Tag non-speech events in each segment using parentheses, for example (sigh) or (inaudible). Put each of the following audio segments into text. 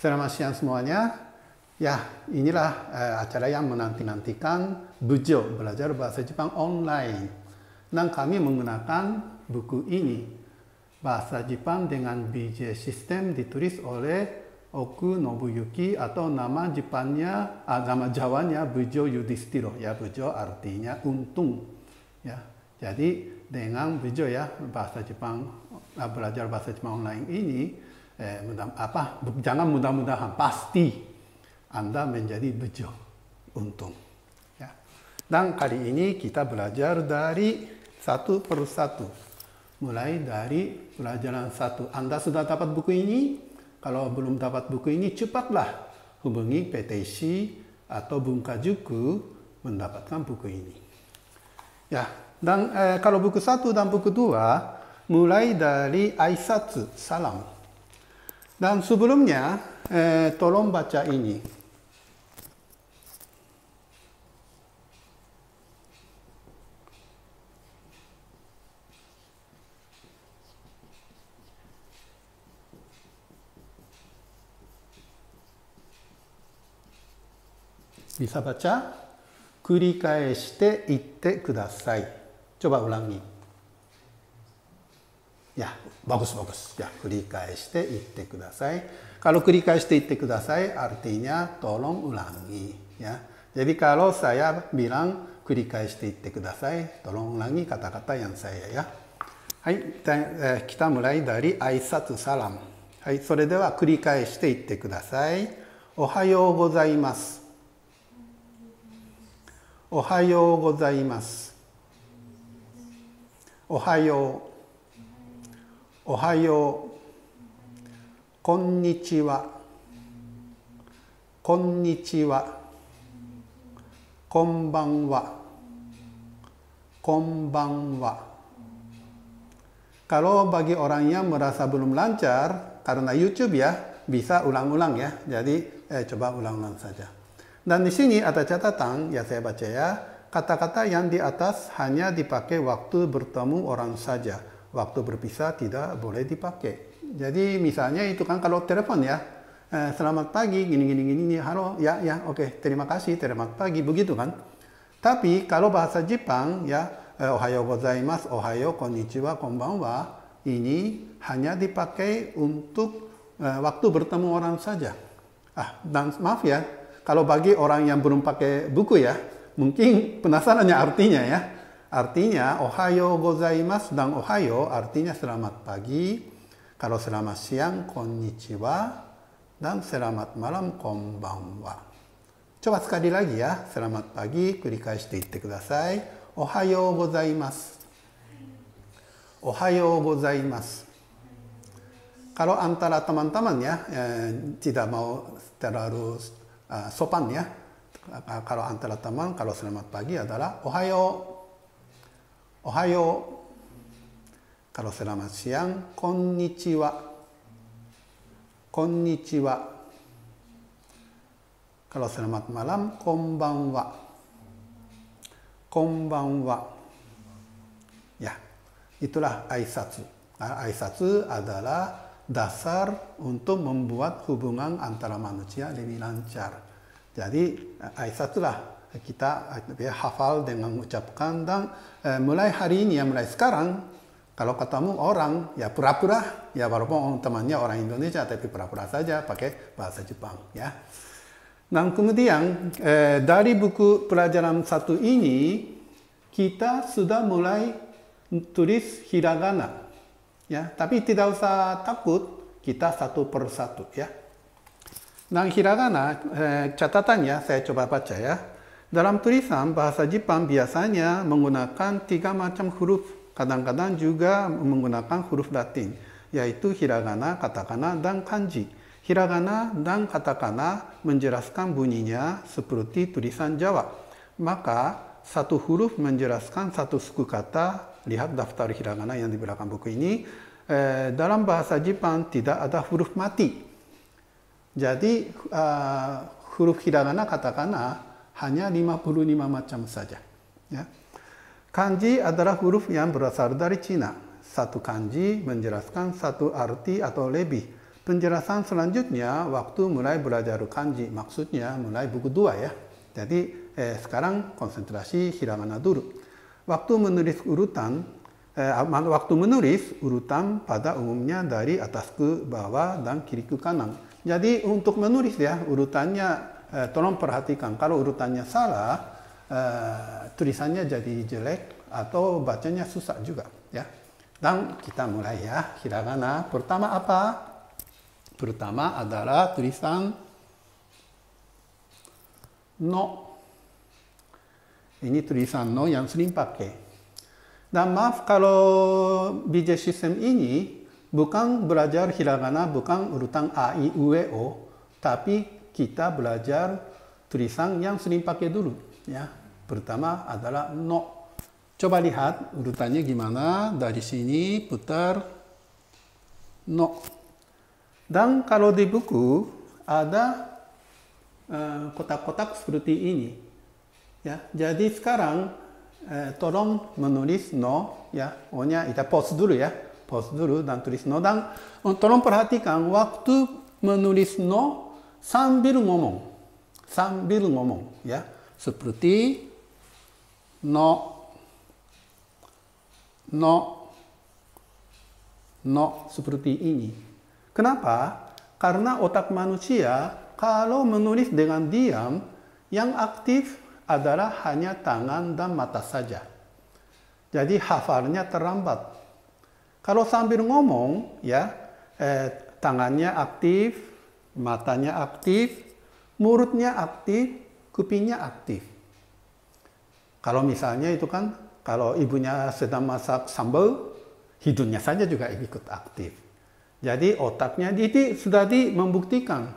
Selamat siang semuanya. Ya, inilah uh, acara yang menanti-nantikan Bujo, Belajar Bahasa Jepang Online. Dan kami menggunakan buku ini. Bahasa Jepang dengan BJ System ditulis oleh Oku Nobuyuki atau nama Jepangnya, agama ah, Jawanya Bujo Yudhistiro. Ya, Bujo artinya untung. Ya, jadi dengan Bujo ya, bahasa Jepang, eh, belajar bahasa Jepang online ini, eh, mudah, apa jangan mudah-mudahan pasti Anda menjadi bejo untung. Ya. Dan kali ini kita belajar dari satu per satu. Mulai dari pelajaran satu. Anda sudah dapat buku ini? Kalau belum dapat buku ini, cepatlah hubungi PTC atau Bungka Juku mendapatkan buku ini. Ya, dan eh, kalau buku satu dan buku dua, mulai dari aisatsu, salam. Dan sebelumnya, eh, tolong baca ini. Bisa baca? Coba ulangi. Ya, ボクスボックス。じゃ繰り返して言ってください Kalau 繰り返していってください artinya tolong ulangi. Ya. Jadi kalau saya bilang いってください tolong ulangi kata-kata yang saya ya. え北村いだり挨拶サラン。はい、それでは繰り返していってください。おはようございます。おはようございます。おはよう。おはよう。こんにちは。こんにちは。こんばんは。こんばんは。Kalau Kalau bagi orang yang merasa belum lancar karena YouTube ya bisa ulang-ulang ya. Jadi eh, coba ulang-ulang saja. Dan di sini ada catatan ya saya baca ya kata-kata yang di atas hanya dipakai waktu bertemu orang saja waktu berpisah tidak boleh dipakai. Jadi misalnya itu kan kalau telepon ya, eh, selamat pagi, gini gini gini, halo, ya ya, oke, okay, terima kasih, selamat pagi, begitu kan. Tapi kalau bahasa Jepang ya, eh, ohayo gozaimasu, ohayo konnichiwa, konbanwa, ini hanya dipakai untuk eh, waktu bertemu orang saja. Ah, dan maaf ya, kalau bagi orang yang belum pakai buku ya, mungkin penasarannya artinya ya Artinya, ohayo gozaimasu dan ohayo artinya selamat pagi. Kalau selamat siang, konnichiwa. Dan selamat malam, konbanwa. Coba sekali lagi ya, selamat pagi, kuri kaishite itte kudasai. Ohayo gozaimasu. Ohayo gozaimasu. Kalau antara teman-teman ya, eh, tidak mau terlalu uh, sopan ya. Kalau antara teman, kalau selamat pagi adalah ohayo Ohayo, おはよう。カロセラマシアン、こんにちは。こんにちは。Kalau selamat malam, konbanwa. Konbanwa. Ya, itulah aisatsu. Nah, aisatsu adalah dasar untuk membuat hubungan antara manusia lebih lancar. Jadi, lah kita eh, hafal dengan mengucapkan dan eh, mulai hari ini ya mulai sekarang kalau ketemu orang ya pura-pura ya walaupun temannya orang Indonesia tapi pura-pura saja pakai bahasa Jepang ya. Dan nah, kemudian eh, dari buku pelajaran satu ini kita sudah mulai tulis hiragana ya tapi tidak usah takut kita satu per satu ya. Dan nah, hiragana eh, catatannya saya coba baca ya. Dalam tulisan bahasa Jepang biasanya menggunakan tiga macam huruf, kadang-kadang juga menggunakan huruf Latin, yaitu hiragana, katakana, dan kanji. Hiragana dan katakana menjelaskan bunyinya seperti tulisan Jawa. Maka satu huruf menjelaskan satu suku kata. Lihat daftar hiragana yang di belakang buku ini. Eh, dalam bahasa Jepang tidak ada huruf mati. Jadi uh, huruf hiragana katakana hanya 55 macam saja. Ya. Kanji adalah huruf yang berasal dari Cina. Satu kanji menjelaskan satu arti atau lebih. Penjelasan selanjutnya waktu mulai belajar kanji, maksudnya mulai buku dua ya. Jadi eh, sekarang konsentrasi hiragana dulu. Waktu menulis urutan, eh, ah, waktu menulis urutan pada umumnya dari atas ke bawah dan kiri ke kanan. Jadi untuk menulis ya urutannya eh, tolong perhatikan kalau urutannya salah eh, tulisannya jadi jelek atau bacanya susah juga ya dan kita mulai ya hiragana pertama apa pertama adalah tulisan no ini tulisan no yang sering pakai dan maaf kalau BJ system ini bukan belajar hiragana bukan urutan a i u e o tapi kita belajar tulisan yang sering pakai dulu ya. Pertama adalah no. Coba lihat urutannya gimana dari sini putar no. Dan kalau di buku ada eh, kotak-kotak uh, seperti ini. Ya, jadi sekarang uh, tolong menulis no ya ohnya kita pause dulu ya pause dulu dan tulis no dan oh, tolong perhatikan waktu menulis no sambil ngomong. Sambil ngomong ya. Seperti no no no seperti ini. Kenapa? Karena otak manusia kalau menulis dengan diam yang aktif adalah hanya tangan dan mata saja. Jadi hafalnya terlambat. Kalau sambil ngomong ya eh, tangannya aktif, matanya aktif, mulutnya aktif, kupingnya aktif. Kalau misalnya itu kan, kalau ibunya sedang masak sambal, hidungnya saja juga ikut aktif. Jadi otaknya itu sudah di membuktikan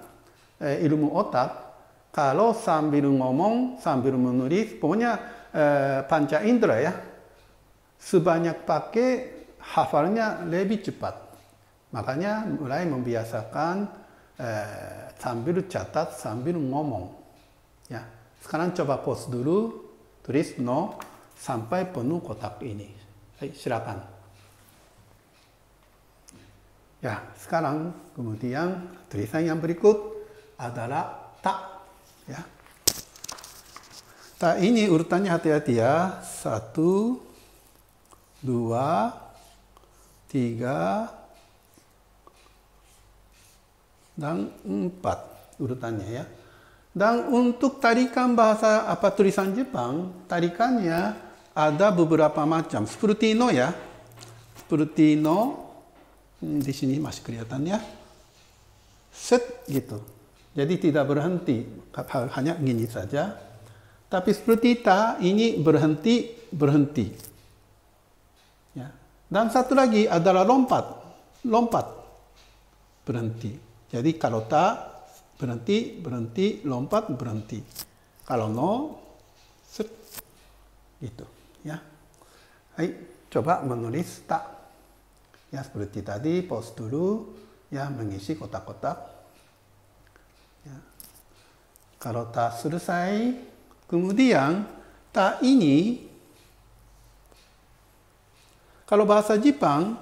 eh, ilmu otak kalau sambil ngomong, sambil menulis, pokoknya eh, panca indera ya, sebanyak pakai hafalnya lebih cepat. Makanya mulai membiasakan eh, sambil catat sambil ngomong ya sekarang coba pos dulu tulis no sampai penuh kotak ini Hai, eh, silakan ya sekarang kemudian tulisan yang berikut adalah tak ya tak ini urutannya hati-hati ya satu dua tiga dan empat urutannya ya. Dan untuk tarikan bahasa apa tulisan Jepang, tarikannya ada beberapa macam. Seperti no ya. Seperti no hmm, di sini masih kelihatan ya. Set gitu. Jadi tidak berhenti, hanya gini saja. Tapi seperti ta ini berhenti berhenti. Ya. Dan satu lagi adalah lompat, lompat berhenti. Jadi kalau tak, berhenti, berhenti, lompat, berhenti. Kalau no, set, gitu. Ya. Hai, coba menulis tak. Ya, seperti tadi, pause dulu, ya, mengisi kotak-kotak. Ya. Kalau tak selesai, kemudian tak ini, kalau bahasa Jepang,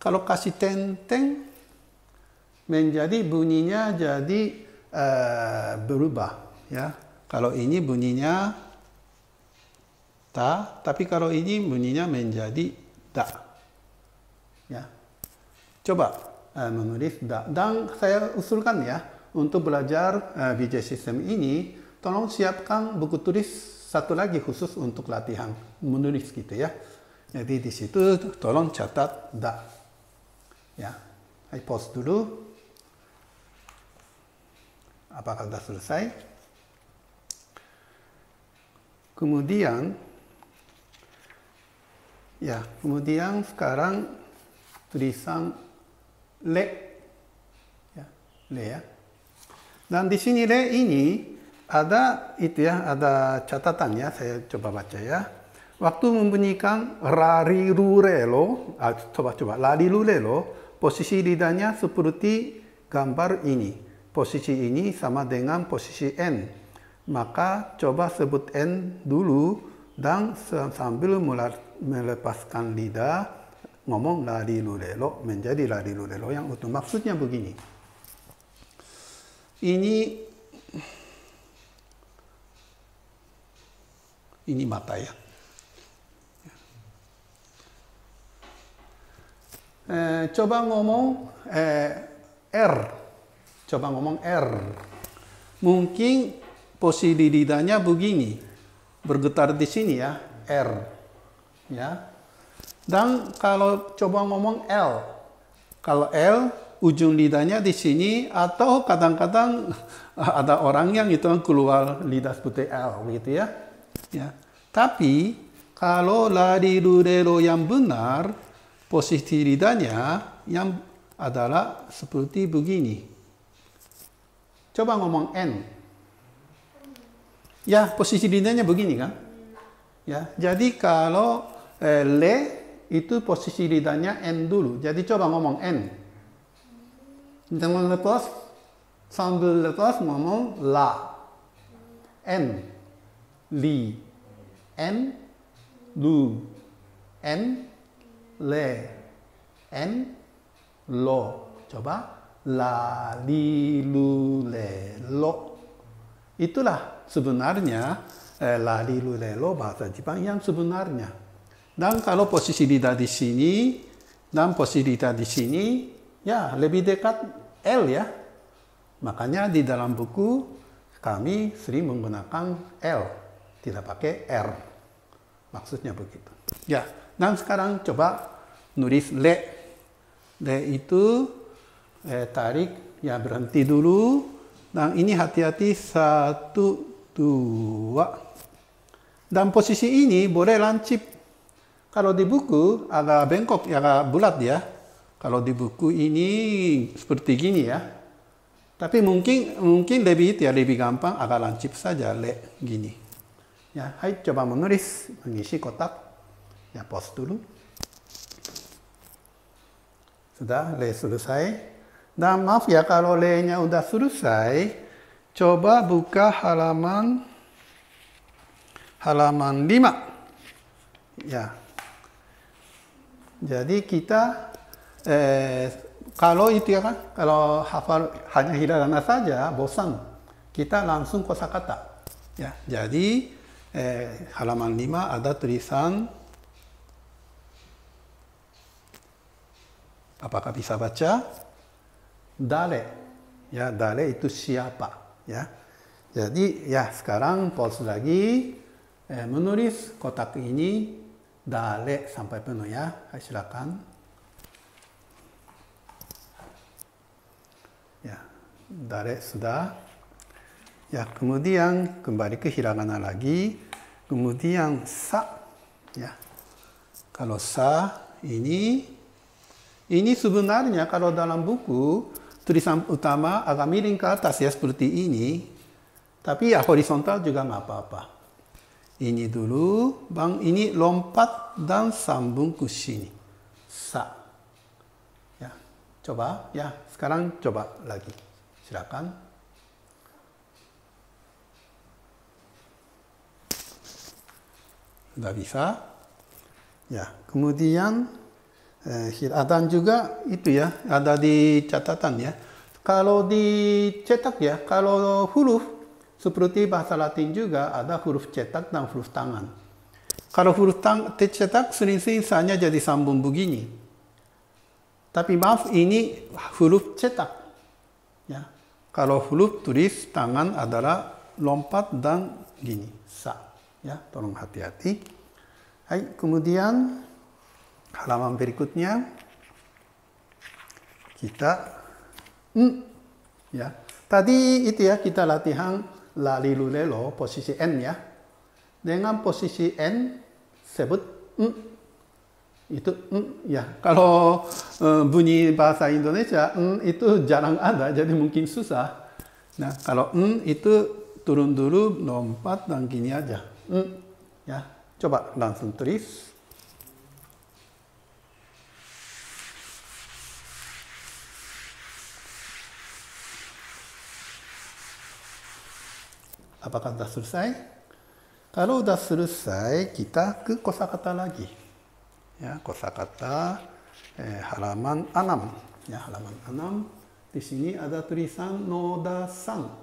kalau kasih tenteng, menjadi bunyinya jadi uh, berubah ya. Kalau ini bunyinya ta, tapi kalau ini bunyinya menjadi da. Ya. Coba uh, menulis da. Dan saya usulkan ya untuk belajar uh, eh, BJ System ini, tolong siapkan buku tulis satu lagi khusus untuk latihan menulis gitu ya. Jadi di situ tolong catat da. Ya, saya post dulu apakah sudah selesai? Kemudian, ya, kemudian sekarang tulisan le, ya, le ya. Dan di sini le ini ada itu ya, ada catatannya. Saya coba baca ya. Waktu membunyikan rari rurelo, ah, coba coba lari rurelo, posisi lidahnya seperti gambar ini posisi ini sama dengan posisi N. Maka coba sebut N dulu dan sambil melepaskan lidah ngomong lari lulelo menjadi lari lulelo yang utuh. Maksudnya begini. Ini ini mata ya. Eh, coba ngomong eh, R Coba ngomong R. Mungkin posisi lidahnya begini. Bergetar di sini ya, R. Ya. Dan kalau coba ngomong L. Kalau L, ujung lidahnya di sini atau kadang-kadang (laughs) ada orang yang itu keluar lidah seperti L gitu ya. ya. Tapi kalau lari rurero yang benar, posisi lidahnya yang adalah seperti begini. Coba ngomong N. Ya, posisi dindingnya begini kan? Ya, jadi kalau eh, le itu posisi lidahnya N dulu. Jadi coba ngomong N. Jangan lepas, sambil lepas ngomong la. N. Li. N. Lu. N. Le. N. Lo. Coba la li lu le lo. Itulah sebenarnya eh, la li lu le lo bahasa Jepang yang sebenarnya. Dan kalau posisi lidah di sini dan posisi lidah di sini ya lebih dekat L ya. Makanya di dalam buku kami sering menggunakan L, tidak pakai R. Maksudnya begitu. Ya, dan sekarang coba nulis le. Le itu eh, tarik ya berhenti dulu nah ini hati-hati satu dua dan posisi ini boleh lancip kalau di buku agak bengkok agak bulat ya kalau di buku ini seperti gini ya tapi mungkin mungkin lebih ya lebih gampang agak lancip saja le gini ya hai coba menulis mengisi kotak ya post dulu sudah le selesai dan maaf ya kalau lainnya udah selesai, coba buka halaman halaman 5. Ya. Jadi kita eh, kalau itu ya kan, kalau hafal hanya hiragana saja bosan. Kita langsung kosakata. Ya, jadi eh, halaman 5 ada tulisan apakah bisa baca? Dale, ya dale itu siapa, ya. Jadi ya sekarang pause lagi, eh, menulis kotak ini dale sampai penuh ya. Silakan. Ya, dale sudah. Ya, kemudian kembali ke hiragana lagi. Kemudian sa, ya. Kalau sa ini ini sebenarnya kalau dalam buku tulisan utama agak miring ke atas ya seperti ini. Tapi ya horizontal juga nggak apa-apa. Ini dulu, bang ini lompat dan sambung ke sini. Sa. Ya, coba. Ya, sekarang coba lagi. Silakan. Sudah bisa. Ya, kemudian Eh, dan juga itu ya ada di catatan ya kalau dicetak ya kalau huruf seperti bahasa Latin juga ada huruf cetak dan huruf tangan kalau huruf tang cetak sering-sering saja jadi sambung begini tapi maaf ini huruf cetak ya kalau huruf tulis tangan adalah lompat dan gini sa ya tolong hati-hati Hai, kemudian halaman berikutnya kita mm, ya tadi itu ya kita latihan lali lulelo posisi n ya dengan posisi n sebut mm, itu mm, ya kalau uh, bunyi bahasa Indonesia mm, itu jarang ada jadi mungkin susah nah kalau mm, itu turun dulu lompat dan gini aja mm, ya coba langsung tulis Apakah sudah selesai? Kalau sudah selesai, kita ke kosakata lagi. Ya, kosakata eh, halaman 6. Ya, halaman 6. Di sini ada tulisan noda sang.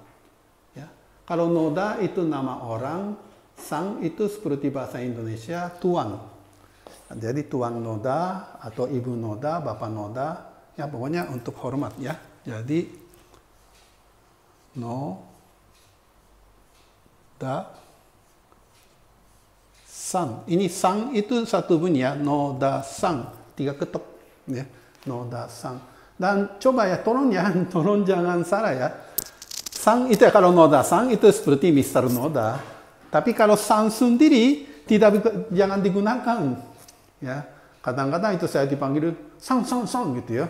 Ya. Kalau noda itu nama orang, sang itu seperti bahasa Indonesia tuan. Jadi tuan noda atau ibu noda, bapak noda, ya pokoknya untuk hormat ya. Jadi no the sun. Ini sang itu satu bunyi ya, no the sun, tiga ketuk ya, no the sun. Dan coba ya, tolong ya (laughs) tolong jangan salah ya. sang itu ya, kalau no sang itu seperti Mr. Noda. Tapi kalau sun sendiri tidak jangan digunakan ya. Kadang-kadang itu saya dipanggil sang sang sang gitu ya.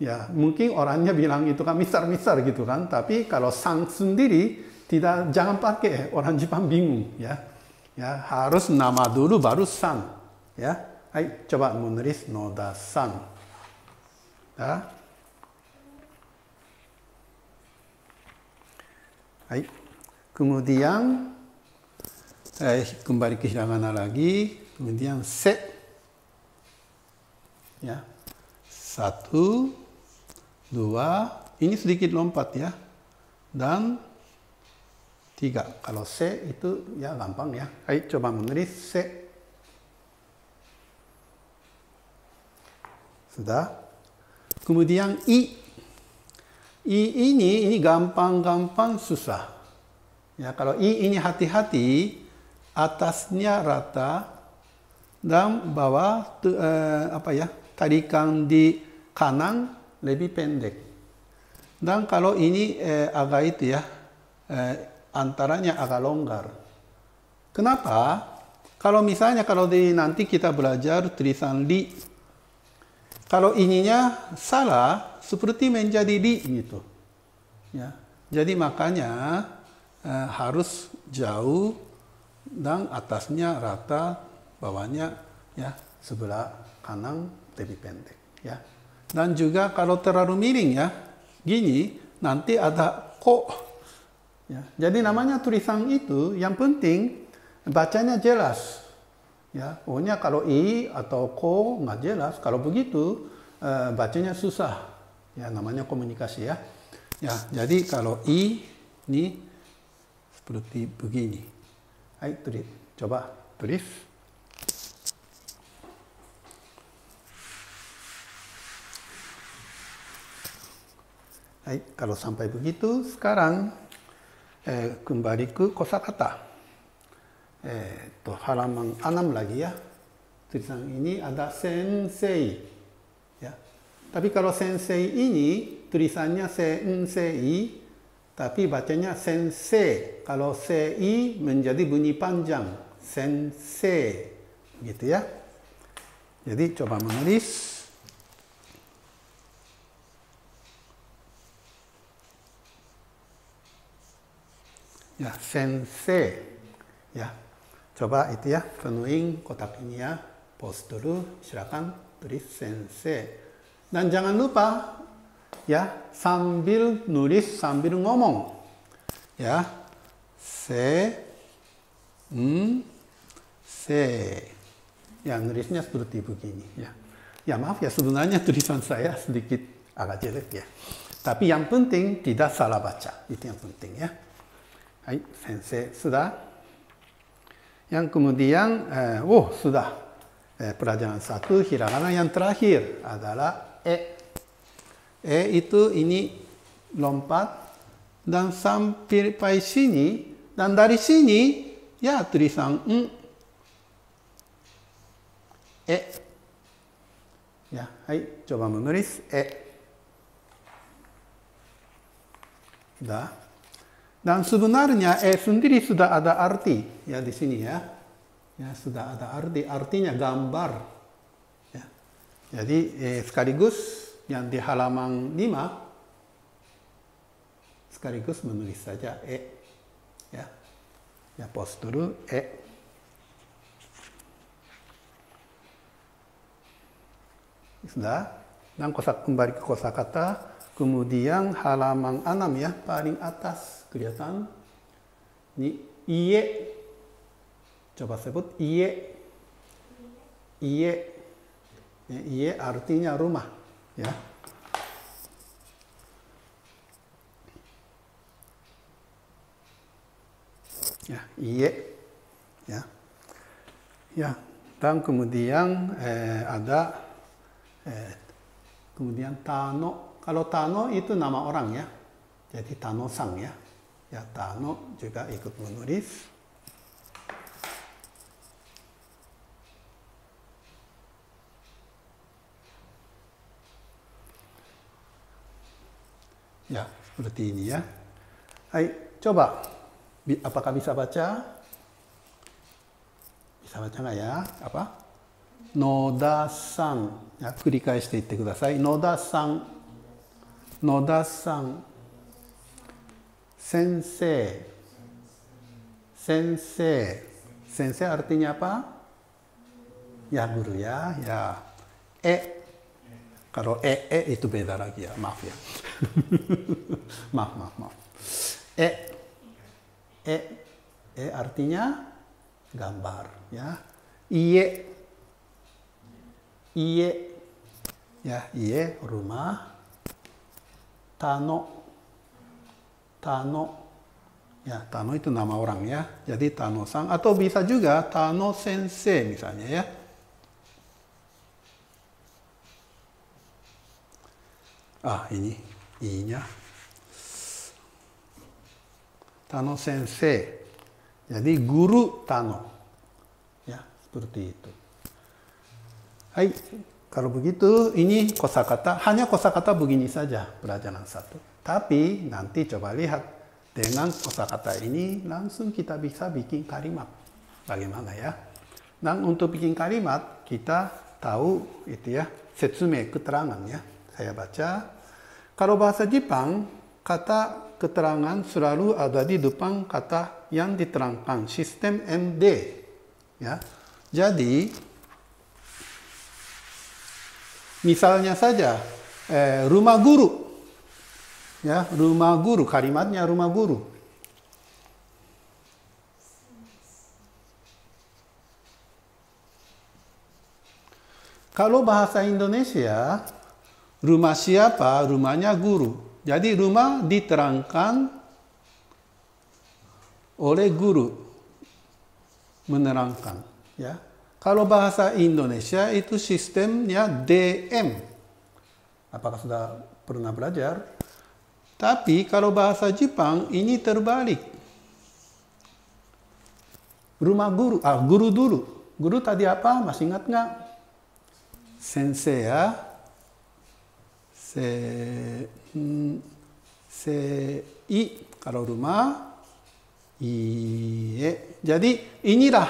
Ya, mungkin orangnya bilang itu kan mister mister gitu kan, tapi kalau sang sendiri tidak jangan pakai eh, orang Jepang bingung ya. Ya, harus nama dulu baru san. Ya. Hai, coba menulis noda san. Ya. Hai. Kemudian eh, kembali ke hiragana lagi, kemudian set Ya. Satu, dua, ini sedikit lompat ya. Dan Tiga. Kalau C itu ya gampang ya. Ayo coba menulis C. Sudah. Kemudian I. I ini ini gampang-gampang susah. Ya, kalau I ini hati-hati, atasnya rata dan bawah tu, eh, apa ya? Tarikan di kanan lebih pendek. Dan kalau ini eh, agak itu ya, eh, antaranya agak longgar. Kenapa? Kalau misalnya kalau di nanti kita belajar tulisan di, kalau ininya salah seperti menjadi di gitu. Ya. Jadi makanya eh, harus jauh dan atasnya rata, bawahnya ya sebelah kanan lebih pendek ya. Dan juga kalau terlalu miring ya, gini nanti ada kok Ya, jadi namanya tulisan itu yang penting bacanya jelas. Ya, pokoknya kalau i atau ko nggak jelas, kalau begitu e, bacanya susah. Ya, namanya komunikasi ya. Ya, jadi kalau i ini seperti begini. Hai, tulis. Coba tulis. Hai, kalau sampai begitu, sekarang Eh, eh, ya. tulisan ini ada Sensei ya. Tapi kalau sensei ini tulisannya sensei tapi bacanya sensei kalau sei menjadi bunyi panjang sensei gitu ya jadi coba menulis Ya, sensei. Ya. Coba itu ya, penuhin kotak ini ya. Post dulu, silakan tulis sensei. Dan jangan lupa ya, sambil nulis sambil ngomong. Ya. Se m, se. Ya, nulisnya seperti begini ya. Ya maaf ya sebenarnya tulisan saya sedikit agak jelek ya. Tapi yang penting tidak salah baca. Itu yang penting ya. はい先生須田 yang kemudian eh, oh sudah eh, pelajaran satu hiragana yang terakhir adalah e e itu ini lompat dan sampai sini dan dari sini ya tulisan n e ya hai coba menulis e dah dan sebenarnya E sendiri sudah ada arti ya di sini ya. Ya sudah ada arti, artinya gambar. Ya. Jadi eh, sekaligus yang di halaman 5 sekaligus menulis saja E. Ya. Ya post dulu E. Sudah. Dan kosa, kembali ke kosakata, kemudian halaman 6 ya paling atas kelihatan. Ini iye. Coba sebut iye. Iye. iye artinya rumah, ya. Ya, iye. Ya. Ya, dan kemudian eh, ada eh, kemudian Tano. Kalau Tano itu nama orang ya. Jadi Tano Sang ya. yatano juga ikut menulis. Ya, seperti ini ya. Hai, coba. Apakah bisa baca? Bisa baca nggak ya? Apa? Noda-san. Ya, 繰り返していってください。Noda-san. Noda-san. Sensei. sensei artinya apa ya guru ya ya e kalau e e itu beda lagi ya maaf ya (laughs) maaf maaf maaf e e e artinya gambar ya iye iye ya iye rumah tano Tano. Ya, Tano itu nama orang ya. Jadi Tano Sang atau bisa juga Tano Sensei misalnya ya. Ah, ini i-nya. Tano Sensei. Jadi guru Tano. Ya, seperti itu. Hai, kalau begitu ini kosakata, hanya kosakata begini saja pelajaran satu. Tapi nanti coba lihat dengan kosakata ini langsung kita bisa bikin kalimat. Bagaimana ya? Dan untuk bikin kalimat kita tahu itu ya setsume keterangan ya. Saya baca kalau bahasa Jepang kata keterangan selalu ada di depan kata yang diterangkan sistem MD ya. Jadi misalnya saja eh, rumah guru Ya, rumah guru, kalimatnya rumah guru. Kalau bahasa Indonesia, rumah siapa? Rumahnya guru. Jadi rumah diterangkan oleh guru menerangkan, ya. Kalau bahasa Indonesia itu sistemnya DM. Apakah sudah pernah belajar? Tapi kalau bahasa Jepang ini terbalik. Rumah guru, ah guru dulu. Guru tadi apa? Masih ingat nggak? Sensei ya. Se, hmm, se i kalau rumah iye. Jadi inilah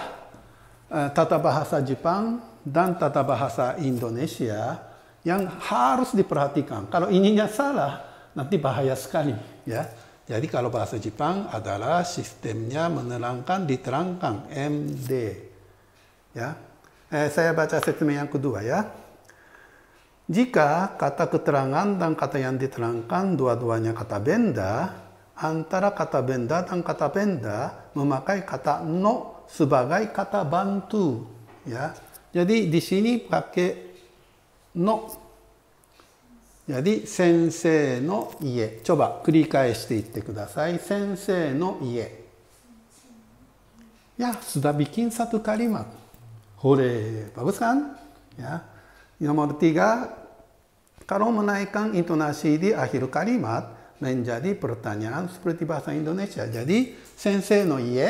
uh, tata bahasa Jepang dan tata bahasa Indonesia yang harus diperhatikan. Kalau ininya salah, nanti bahaya sekali ya. Jadi kalau bahasa Jepang adalah sistemnya menerangkan diterangkan MD. Ya. Eh, saya baca statement yang kedua ya. Jika kata keterangan dan kata yang diterangkan dua-duanya kata benda, antara kata benda dan kata benda memakai kata no sebagai kata bantu. Ya. Jadi di sini pakai no jadi 先生の家ちょば繰り返していってください先生の家 Ya, kan？menjadi pertanyaan seperti bahasa Indonesia. Jadi, sensei no iye,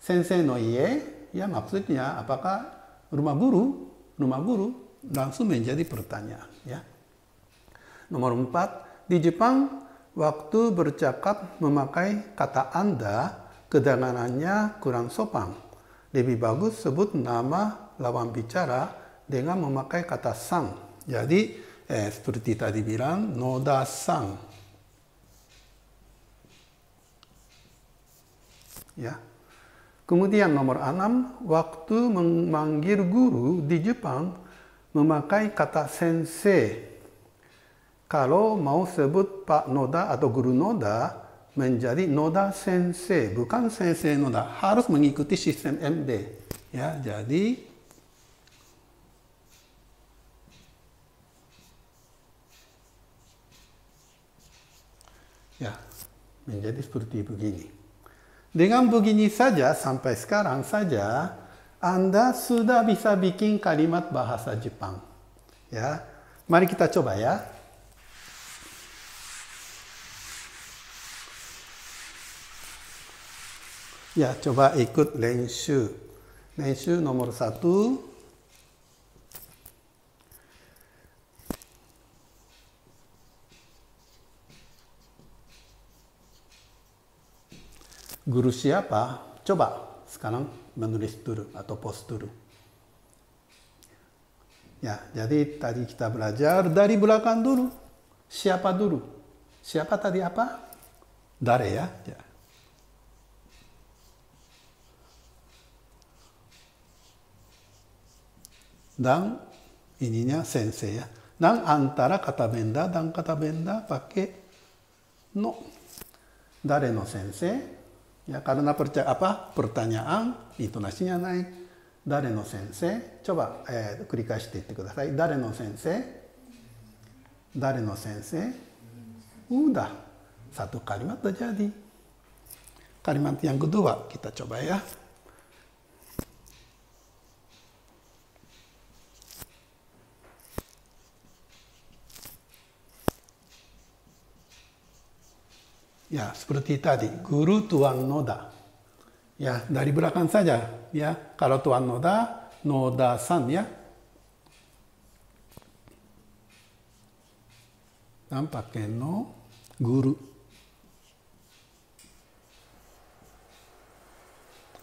sensei no iye, ya maksudnya apakah rumah guru, rumah guru, langsung menjadi pertanyaan. Ya. Nomor empat di Jepang, waktu bercakap memakai kata Anda, kedanganannya kurang sopan. Lebih bagus sebut nama lawan bicara dengan memakai kata sang. Jadi, eh, seperti tadi bilang, noda sang. Ya. Kemudian nomor enam waktu memanggil guru di Jepang memakai kata sensei kalau mau sebut Pak Noda atau Guru Noda menjadi Noda Sensei, bukan Sensei Noda, harus mengikuti sistem MD. Ya, jadi ya menjadi seperti begini. Dengan begini saja sampai sekarang saja Anda sudah bisa bikin kalimat bahasa Jepang. Ya. Mari kita coba ya. Ya, coba ikut Lengshu. Lengshu nomor satu. Guru siapa? Coba sekarang menulis dulu atau post dulu. Ya, jadi tadi kita belajar dari belakang dulu. Siapa dulu? Siapa tadi apa? Dare ya. ya. ダン、イニニャ、先生や。ダン、アンタラ、カタベンダ、だン、カタベンダ、バケ、の。誰の先生や、カルナプルチャ、アパ、プルタニャ、アン、イトナシニャ、ない。誰の先生ちょば、えー、繰り返していってください。誰の先生誰の先生うーダ。サトカリマットジャーディ。カリマンティングドゥは、キタチョバや。ya seperti tadi guru tuan noda ya dari belakang saja ya kalau tuan noda noda san ya nampaknya no guru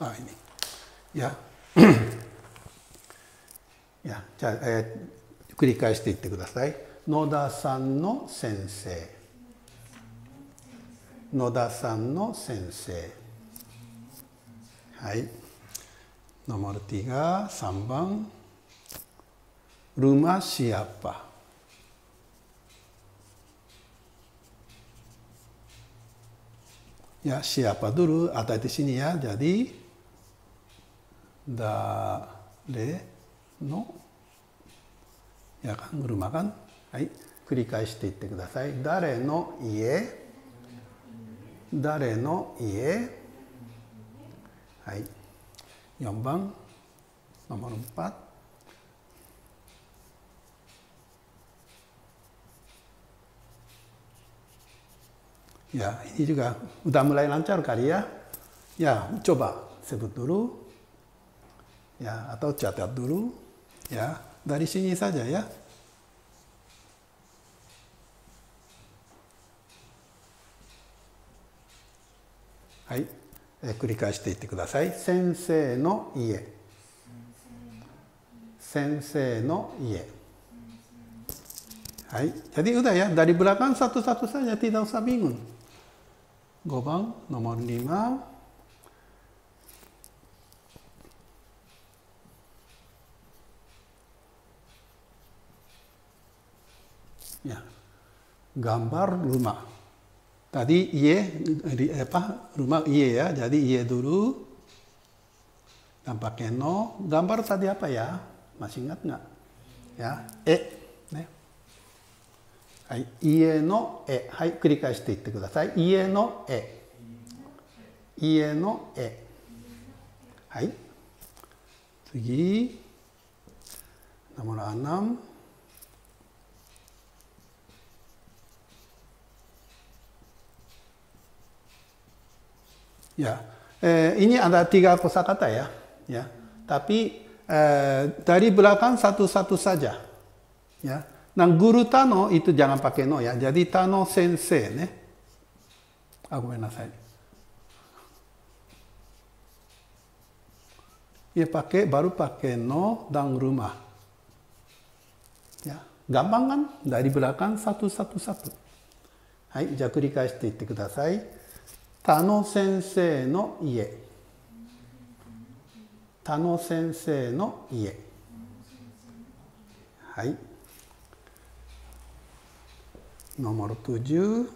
ah ini ya ya じゃあ、えー、繰り返していってください。野田さんの先生。野田さんの先生はいノモルティが3番ルマシアパやシアパドゥル与えてしにやじゃり誰のやかんルマかんはい繰り返していってください誰の家誰の家はい。4番、nomor 4. Ya, ini juga udah mulai lancar kali ya. Ya, coba sebut dulu. Ya, atau catat dulu. Ya, dari sini saja ya. はい、え繰り返していってください先生の家先生の家はい、ジャディウダダリブラカンサトサトサジャティダウサビング五番のモリマいや頑張るルま Tadi Y apa rumah Y ya, jadi Y dulu tanpa keno. Gambar tadi apa ya? Masih ingat nggak? Ya, E. ね。はい、家の絵。はい、繰り返していってください。家の絵。家の絵。はい。次。nomor enam Ya, eh, ini ada tiga kosakata ya. Ya, tapi eh, dari belakang satu-satu saja. Ya, nah guru Tano itu jangan pakai no ya. Jadi Tano sensei ne. Ah, menasai. Ya pakai baru pakai no dan rumah. Ya, gampang kan? Dari belakang satu satu satu. Hai, kudasai. 田野先生の家田野先生の家はい nomor tujuh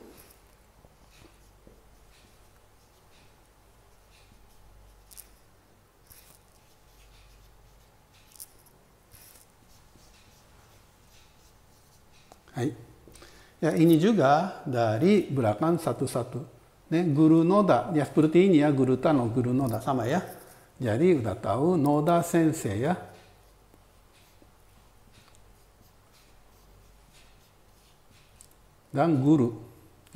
Hai. Ya ini juga dari belakang satu-satu ね、グルノダ、ヤスプルティーニやグルタのグルノダ様や、ジャリウダタウノダ先生や、ダングル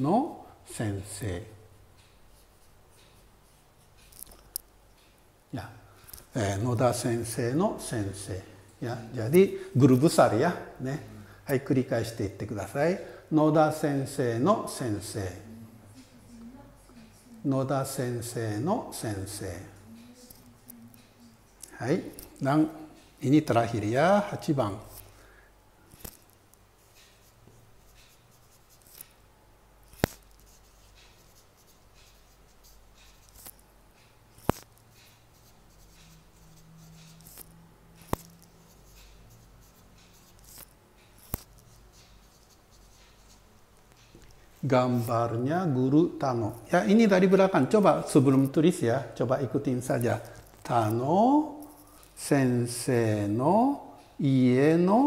の先生や、えー、野田先生の先生や、ジャリグルブサリや、ね、はい、繰り返していってください。野田先生の先生野田先生の先生はい「何イニトラヒリア」8番「gambarnya guru Tano. Ya, ini dari belakang. Coba sebelum tulis ya, coba ikutin saja. Tano sensei no ie no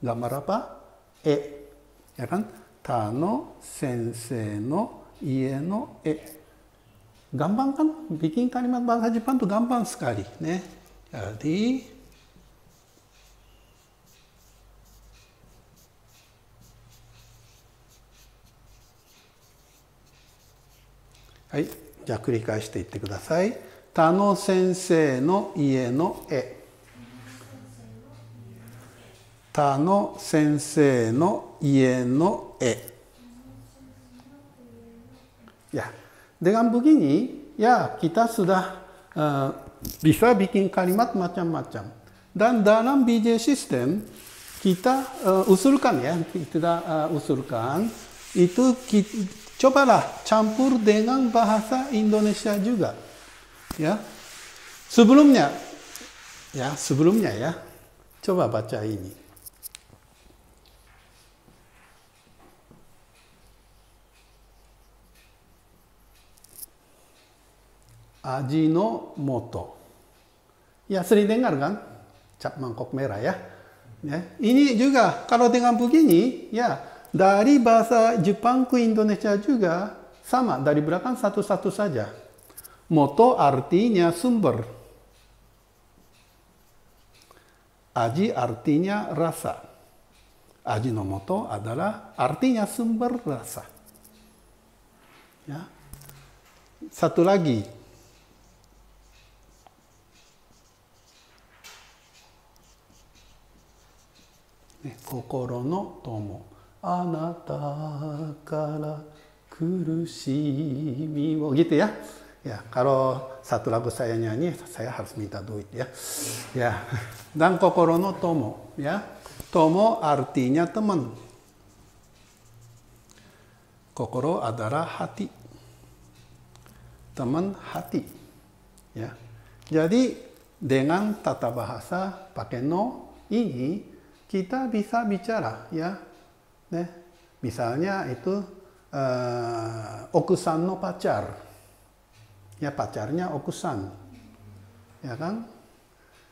gambar apa? E. Ya kan? Tano sensei no ie no e. Gampang kan? Bikin kalimat bahasa Jepang tuh gampang sekali. Ne? Jadi, はい、じゃあ繰り返していってください。田野先生の家の絵。田野先生の家の絵。いや、でがんぶぎに、や、きたすだ、びさびきんかりまっまちゃんまちゃん。だんだらん BJ システム、きた、うするかんや、きた、うするかん。いと、き、Cobalah campur dengan bahasa Indonesia juga. Ya. Sebelumnya ya, sebelumnya ya. Coba baca ini. Aji no moto. Ya sering dengar kan? Cap mangkok merah ya. ya. Ini juga kalau dengan begini ya dari bahasa Jepang ke Indonesia juga sama dari belakang satu-satu saja. Moto artinya sumber. Aji artinya rasa. Aji no moto adalah artinya sumber rasa. Ya. Satu lagi, eh, kokoro no tomo あなたから苦しみを gitu ya. Ya, kalau satu lagu saya nyanyi, saya harus minta duit ya. Ya. Dan kokoro no tomo ya. Tomo artinya teman. Kokoro adalah hati. Teman hati. Ya. Jadi dengan tata bahasa pakai no ini kita bisa bicara ya Ya. misalnya itu eh, Okusan no pacar. Ya pacarnya Okusan. Ya kan?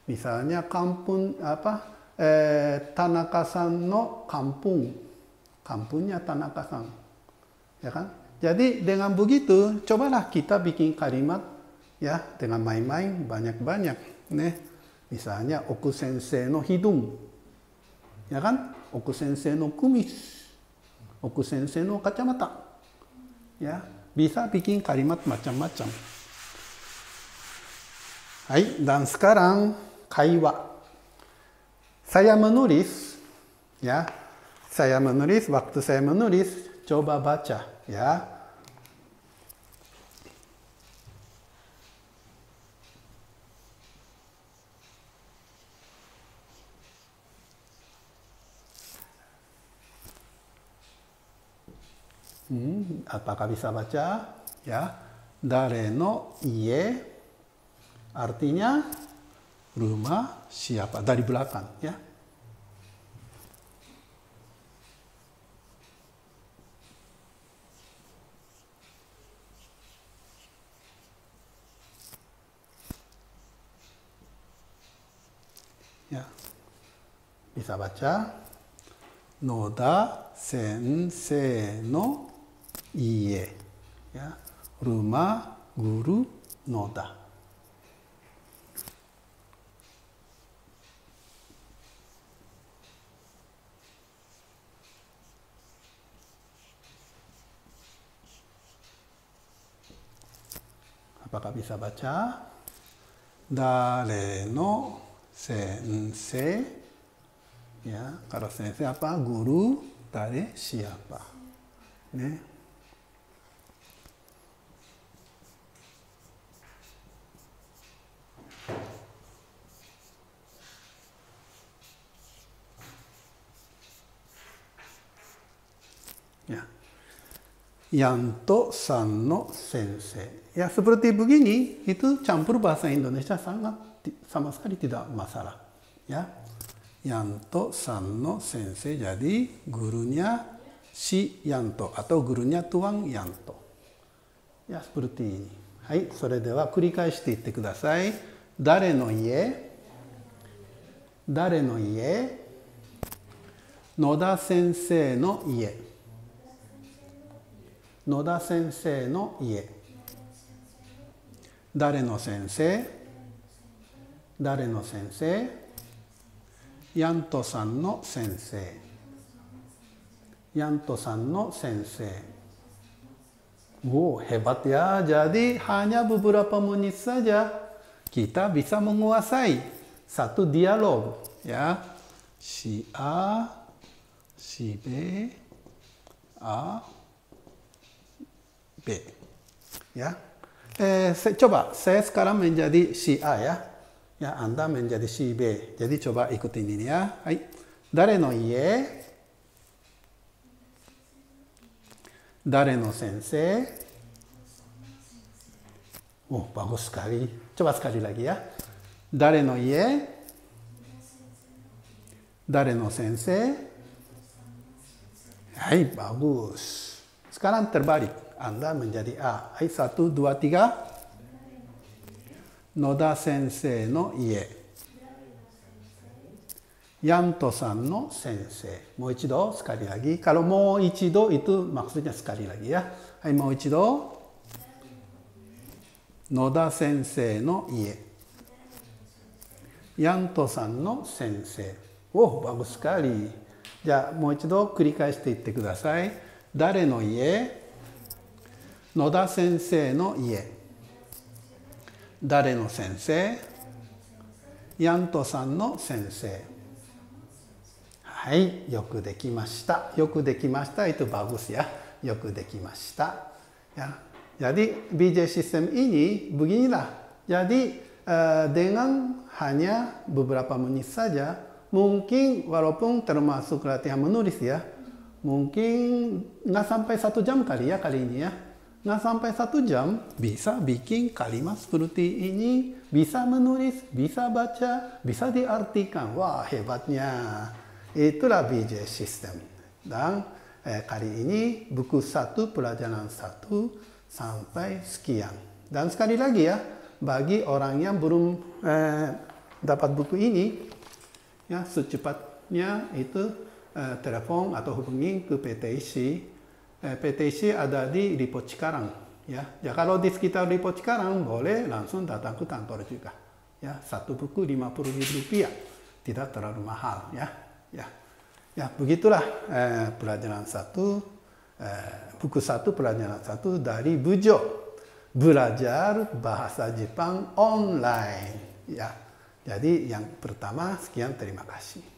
Misalnya kampung apa? Eh, Tanakasan no kampung. Kampungnya Tanakasan. Ya kan? Jadi dengan begitu cobalah kita bikin kalimat ya dengan main-main banyak-banyak. Nih, misalnya Oku sensei no hidung. Ya kan? 奥先生のクミス奥先生のカチャマタやビサピキンカリマッマチャンマチャンはいダンスカラン会話サヤムヌリスやサヤムヌリスワクトサヤムヌリスチョーババチャや、Hmm, apakah bisa baca? Ya, dare no ie artinya rumah siapa dari belakang ya. Ya. Bisa baca. Noda sensei no iye. Ya. Rumah guru noda. Apakah bisa baca? Dare no sensei. Ya, kalau sensei apa? Guru dari siapa? Ne? ヤントさんの先生。やすぶるてぶぎに、いつチャンプルバーサインドネシアさんがサさまさりてだまさら。や、ヤントさんの先生じゃディグルニャ。シヤント、あとルニャトとわんヤント。やすぶるてぃに。はい、それでは繰り返していってください。誰の家誰の家野田先生の家。野田先生の家誰の先生誰の先生ヤントさんの先生ヤントさんの先生おおへばってやじゃでハニャブブラパムニッサじゃきたビサムゴアサイサトディアログやシアし、ベア、ah. B. Ya. Eh, coba saya sekarang menjadi si A ya. Ya, Anda menjadi si B. Jadi coba ikutin ini ya. Hai. Dare no ie? Dare no sensei? Oh, bagus sekali. Coba sekali lagi ya. Dare no ie? Dare no sensei? Hai, bagus. Sekarang terbalik. Anda menjadi A. Hai, satu, dua, tiga. Noda sensei no ie. Yanto san no sensei. もう一度、sekali lagi. Kalau mau ichido itu maksudnya sekali lagi ya. Hai, mau ichido. Noda sensei no ie. Yanto san no sensei. Oh, bagus sekali. じゃあもう一度繰り返していってください。誰の家野田先生の家誰の先生ヤントさんの先生はいよくできましたよくできましたえっとバグスやよくできましたや,やり BJ system jadi dengan hanya beberapa menit saja mungkin walaupun termasuk latihan menulis ya mungkin nggak sampai satu jam kali ya kali ini ya Nggak sampai satu jam, bisa bikin kalimat seperti ini, bisa menulis, bisa baca, bisa diartikan. Wah, hebatnya. Itulah BJ System. Dan eh, kali ini buku satu pelajaran satu sampai sekian. Dan sekali lagi ya, bagi orang yang belum eh, dapat buku ini, ya secepatnya itu eh, telepon atau hubungi ke PTIC Eh, PTC ada di Lipo Cikarang. Ya, ya kalau di sekitar Lipo Cikarang boleh langsung datang ke kantor juga. Ya, satu buku lima puluh ribu rupiah, tidak terlalu mahal. Ya, ya, ya begitulah eh, pelajaran satu, eh, buku satu pelajaran satu dari Bujo belajar bahasa Jepang online. Ya, jadi yang pertama sekian terima kasih.